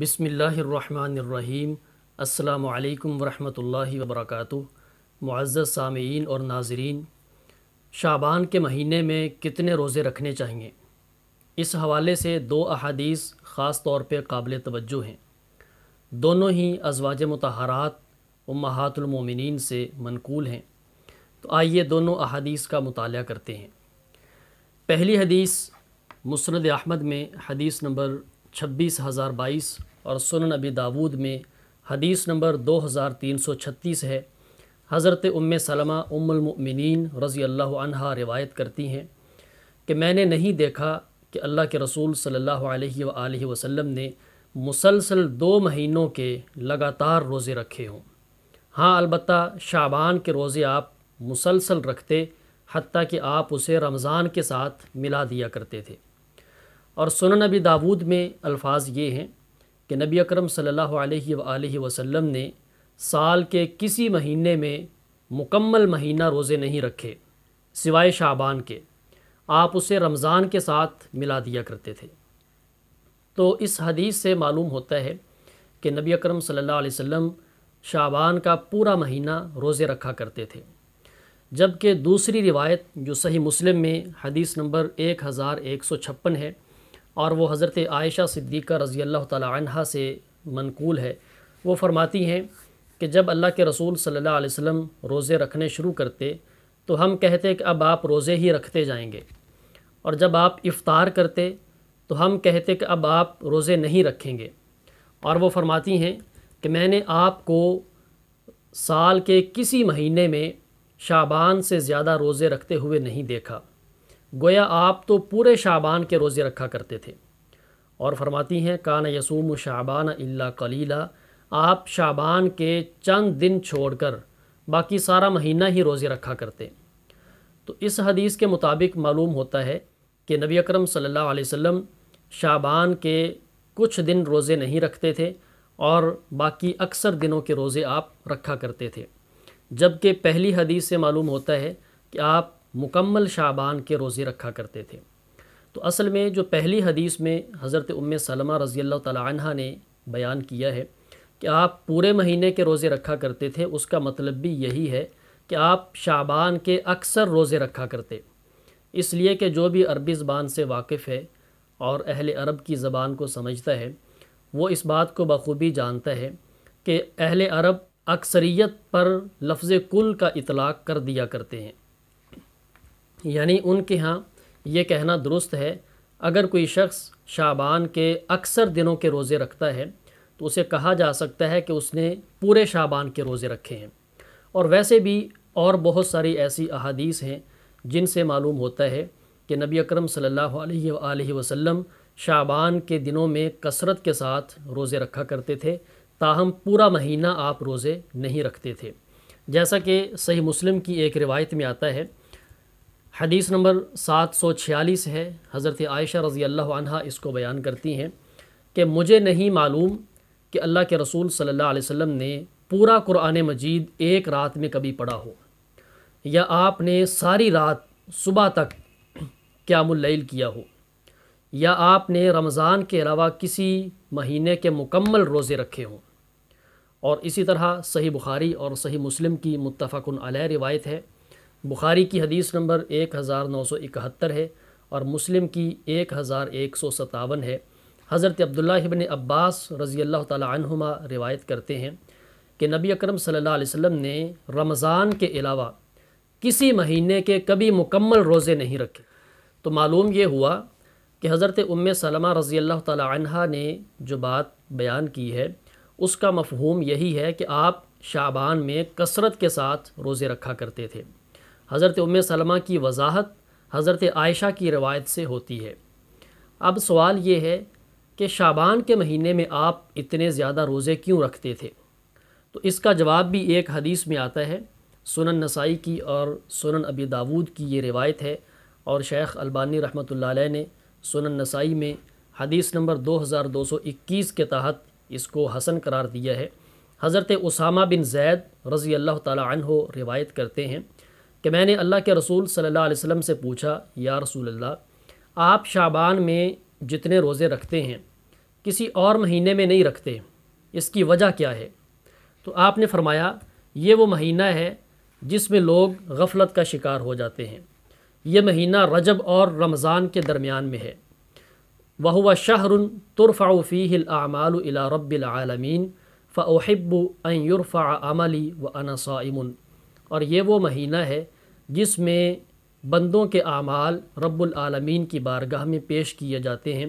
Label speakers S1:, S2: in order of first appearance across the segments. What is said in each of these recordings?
S1: بسم اللہ الرحمن الرحیم السلام علیکم ورحمۃ اللہ وبرکاتہ معزز سامعین اور ناظرین شابان کے مہینے میں کتنے روزے رکھنے چاہئیں اس حوالے سے دو احادیث خاص طور پہ قابل توجہ ہیں دونوں ہی ازواج متحرات و المومنین سے منقول ہیں تو آئیے دونوں احادیث کا مطالعہ کرتے ہیں پہلی حدیث مسند احمد میں حدیث نمبر چھبیس ہزار بائیس اور سنن ابی داود میں حدیث نمبر دو ہزار تین سو چھتیس ہے حضرت ام سلمہ ام المؤمنین رضی اللہ عنہا روایت کرتی ہیں کہ میں نے نہیں دیکھا کہ اللہ کے رسول صلی اللہ علیہ وآلہ وسلم نے مسلسل دو مہینوں کے لگاتار روزے رکھے ہوں ہاں البتہ شعبان کے روزے آپ مسلسل رکھتے حتیٰ کہ آپ اسے رمضان کے ساتھ ملا دیا کرتے تھے اور سنن نبی داود میں الفاظ یہ ہیں کہ نبی اکرم صلی اللہ علیہ وآلہ وسلم نے سال کے کسی مہینے میں مکمل مہینہ روزے نہیں رکھے سوائے شعبان کے آپ اسے رمضان کے ساتھ ملا دیا کرتے تھے تو اس حدیث سے معلوم ہوتا ہے کہ نبی اکرم صلی اللہ علیہ وسلم شعبان کا پورا مہینہ روزے رکھا کرتے تھے جبکہ دوسری روایت جو صحیح مسلم میں حدیث نمبر ایک ہزار ایک سو چھپن ہے اور وہ حضرت عائشہ صدیقہ رضی اللہ تعالی عنہ سے منقول ہے وہ فرماتی ہیں کہ جب اللہ کے رسول صلی اللہ علیہ وسلم روزے رکھنے شروع کرتے تو ہم کہتے کہ اب آپ روزے ہی رکھتے جائیں گے اور جب آپ افطار کرتے تو ہم کہتے کہ اب آپ روزے نہیں رکھیں گے اور وہ فرماتی ہیں کہ میں نے آپ کو سال کے کسی مہینے میں شابان سے زیادہ روزے رکھتے ہوئے نہیں دیکھا گویا آپ تو پورے شعبان کے روزے رکھا کرتے تھے اور فرماتی ہیں کان یسوم و شعبان اللہ کلیلہ آپ شعبان کے چند دن چھوڑ کر باقی سارا مہینہ ہی روزے رکھا کرتے تو اس حدیث کے مطابق معلوم ہوتا ہے کہ نبی اکرم صلی اللہ علیہ وسلم شعبان کے کچھ دن روزے نہیں رکھتے تھے اور باقی اکثر دنوں کے روزے آپ رکھا کرتے تھے جبکہ پہلی حدیث سے معلوم ہوتا ہے کہ آپ مکمل شعبان کے روزے رکھا کرتے تھے تو اصل میں جو پہلی حدیث میں حضرت ام سلمہ رضی اللہ تعالی عنہ نے بیان کیا ہے کہ آپ پورے مہینے کے روزے رکھا کرتے تھے اس کا مطلب بھی یہی ہے کہ آپ شعبان کے اکثر روزے رکھا کرتے اس لیے کہ جو بھی عربی زبان سے واقف ہے اور اہل عرب کی زبان کو سمجھتا ہے وہ اس بات کو بخوبی جانتا ہے کہ اہل عرب اکثریت پر لفظ کل کا اطلاق کر دیا کرتے ہیں یعنی ان کے ہاں یہ کہنا درست ہے اگر کوئی شخص شعبان کے اکثر دنوں کے روزے رکھتا ہے تو اسے کہا جا سکتا ہے کہ اس نے پورے شعبان کے روزے رکھے ہیں اور ویسے بھی اور بہت ساری ایسی احادیث ہیں جن سے معلوم ہوتا ہے کہ نبی اکرم صلی اللہ علیہ وآلہ وسلم شعبان کے دنوں میں کثرت کے ساتھ روزے رکھا کرتے تھے تاہم پورا مہینہ آپ روزے نہیں رکھتے تھے جیسا کہ صحیح مسلم کی ایک روایت میں آتا ہے حدیث نمبر سات سو چھیالیس ہے حضرت عائشہ رضی اللہ عنہ اس کو بیان کرتی ہیں کہ مجھے نہیں معلوم کہ اللہ کے رسول صلی اللہ علیہ وسلم نے پورا قرآن مجید ایک رات میں کبھی پڑھا ہو یا آپ نے ساری رات صبح تک قیام اللیل کیا ہو یا آپ نے رمضان کے علاوہ کسی مہینے کے مکمل روزے رکھے ہوں اور اسی طرح صحیح بخاری اور صحیح مسلم کی متفق علیہ روایت ہے بخاری کی حدیث نمبر ایک ہزار نو سو اکہتر ہے اور مسلم کی ایک ہزار ایک سو ستاون ہے حضرت عبداللہ عباس رضی اللہ تعالی عنہما روایت کرتے ہیں کہ نبی اکرم صلی اللہ علیہ وسلم نے رمضان کے علاوہ کسی مہینے کے کبھی مکمل روزے نہیں رکھے تو معلوم یہ ہوا کہ حضرت ام سلمہ رضی اللہ تعالی عنہ نے جو بات بیان کی ہے اس کا مفہوم یہی ہے کہ آپ شعبان میں کثرت کے ساتھ روزے رکھا کرتے تھے حضرت ام سلمہ کی وضاحت حضرت عائشہ کی روایت سے ہوتی ہے اب سوال یہ ہے کہ شابان کے مہینے میں آپ اتنے زیادہ روزے کیوں رکھتے تھے تو اس کا جواب بھی ایک حدیث میں آتا ہے سنن نسائی کی اور سنن ابی داود کی یہ روایت ہے اور شیخ البانی رحمۃ اللہ علیہ نے سنن نسائی میں حدیث نمبر دو ہزار دو سو اکیس کے تحت اس کو حسن قرار دیا ہے حضرت اسامہ بن زید رضی اللہ تعالی عنہ روایت کرتے ہیں کہ میں نے اللہ کے رسول صلی اللہ علیہ وسلم سے پوچھا یا رسول اللہ آپ شعبان میں جتنے روزے رکھتے ہیں کسی اور مہینے میں نہیں رکھتے اس کی وجہ کیا ہے تو آپ نے فرمایا یہ وہ مہینہ ہے جس میں لوگ غفلت کا شکار ہو جاتے ہیں یہ مہینہ رجب اور رمضان کے درمیان میں ہے وہ شاہ رن ترفع فعو الاعمال الى رب العالمین فاحب ان يرفع عملی و انساء اور یہ وہ مہینہ ہے جس میں بندوں کے اعمال رب العالمین کی بارگاہ میں پیش کیے جاتے ہیں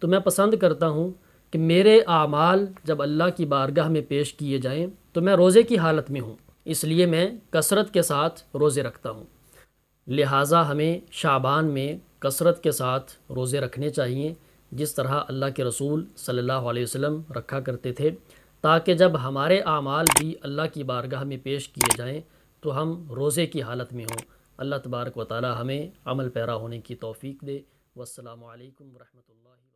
S1: تو میں پسند کرتا ہوں کہ میرے اعمال جب اللہ کی بارگاہ میں پیش کیے جائیں تو میں روزے کی حالت میں ہوں اس لیے میں کثرت کے ساتھ روزے رکھتا ہوں لہٰذا ہمیں شعبان میں کثرت کے ساتھ روزے رکھنے چاہیے جس طرح اللہ کے رسول صلی اللہ علیہ وسلم رکھا کرتے تھے تاکہ جب ہمارے اعمال بھی اللہ کی بارگاہ میں پیش کیے جائیں تو ہم روزے کی حالت میں ہوں اللہ تبارک و تعالی ہمیں عمل پیرا ہونے کی توفیق دے والسلام علیکم ورحمۃ اللہ